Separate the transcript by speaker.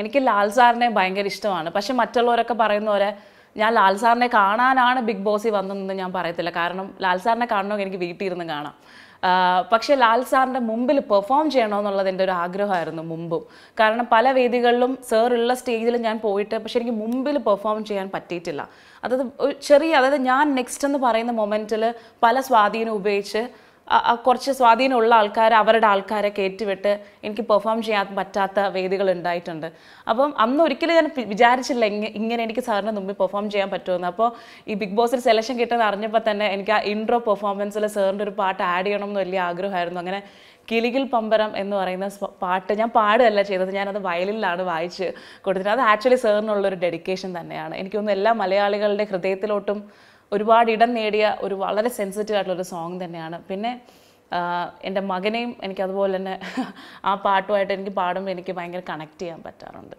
Speaker 1: എനിക്ക് ലാൽ സാറിനെ ഭയങ്കര ഇഷ്ടമാണ് പക്ഷെ മറ്റുള്ളവരൊക്കെ പറയുന്ന പോലെ ഞാൻ ലാൽ സാറിനെ കാണാനാണ് ബിഗ് ബോസിൽ വന്നതെന്ന് ഞാൻ പറയത്തില്ല കാരണം ലാൽ സാറിനെ കാണണമെങ്കിൽ എനിക്ക് വീട്ടിലിരുന്ന് കാണാം പക്ഷെ ലാൽ സാറിൻ്റെ മുമ്പിൽ പെർഫോം ചെയ്യണമെന്നുള്ളത് എൻ്റെ ഒരു ആഗ്രഹമായിരുന്നു മുമ്പും കാരണം പല വേദികളിലും സാറുള്ള സ്റ്റേജിൽ ഞാൻ പോയിട്ട് പക്ഷെ എനിക്ക് മുമ്പിൽ പെർഫോം ചെയ്യാൻ പറ്റിയിട്ടില്ല അതായത് ചെറിയ അതായത് ഞാൻ നെക്സ്റ്റ് എന്ന് പറയുന്ന മൊമെൻറ്റിൽ പല സ്വാധീനം ഉപയോഗിച്ച് കുറച്ച് സ്വാധീനമുള്ള ആൾക്കാർ അവരുടെ ആൾക്കാരെ കയറ്റിവിട്ട് എനിക്ക് പെർഫോം ചെയ്യാൻ പറ്റാത്ത വേദികൾ ഉണ്ടായിട്ടുണ്ട് അപ്പം അന്ന് ഒരിക്കലും ഞാൻ വിചാരിച്ചില്ല ഇങ്ങനെ എനിക്ക് സാറിന് മുമ്പിൽ പെർഫോം ചെയ്യാൻ പറ്റുമെന്ന് അപ്പോൾ ഈ ബിഗ് ബോസിൽ സെലക്ഷൻ കിട്ടുന്ന അറിഞ്ഞപ്പോൾ തന്നെ എനിക്ക് ആ ഇൻട്രോ പെർഫോമൻസിൽ സാറിൻ്റെ ഒരു പാട്ട് ആഡ് ചെയ്യണം എന്ന് വലിയ ആഗ്രഹമായിരുന്നു അങ്ങനെ കിളികിൽ പമ്പരം എന്ന് പറയുന്ന പാട്ട് ഞാൻ പാടുകയല്ല ചെയ്തത് ഞാനത് വയലിലാണ് വായിച്ച് കൊടുത്തിട്ട് അത് ആക്ച്വലി സാറിനുള്ളൊരു ഡെഡിക്കേഷൻ തന്നെയാണ് എനിക്കൊന്നും എല്ലാ മലയാളികളുടെ ഹൃദയത്തിലോട്ടും ഒരുപാട് ഇടം നേടിയ ഒരു വളരെ സെൻസിറ്റീവ് ആയിട്ടുള്ളൊരു സോങ് തന്നെയാണ് പിന്നെ എൻ്റെ മകനെയും എനിക്ക് അതുപോലെ തന്നെ ആ പാട്ടുമായിട്ട് എനിക്ക് പാടുമ്പോൾ എനിക്ക് ഭയങ്കര കണക്ട് ചെയ്യാൻ പറ്റാറുണ്ട്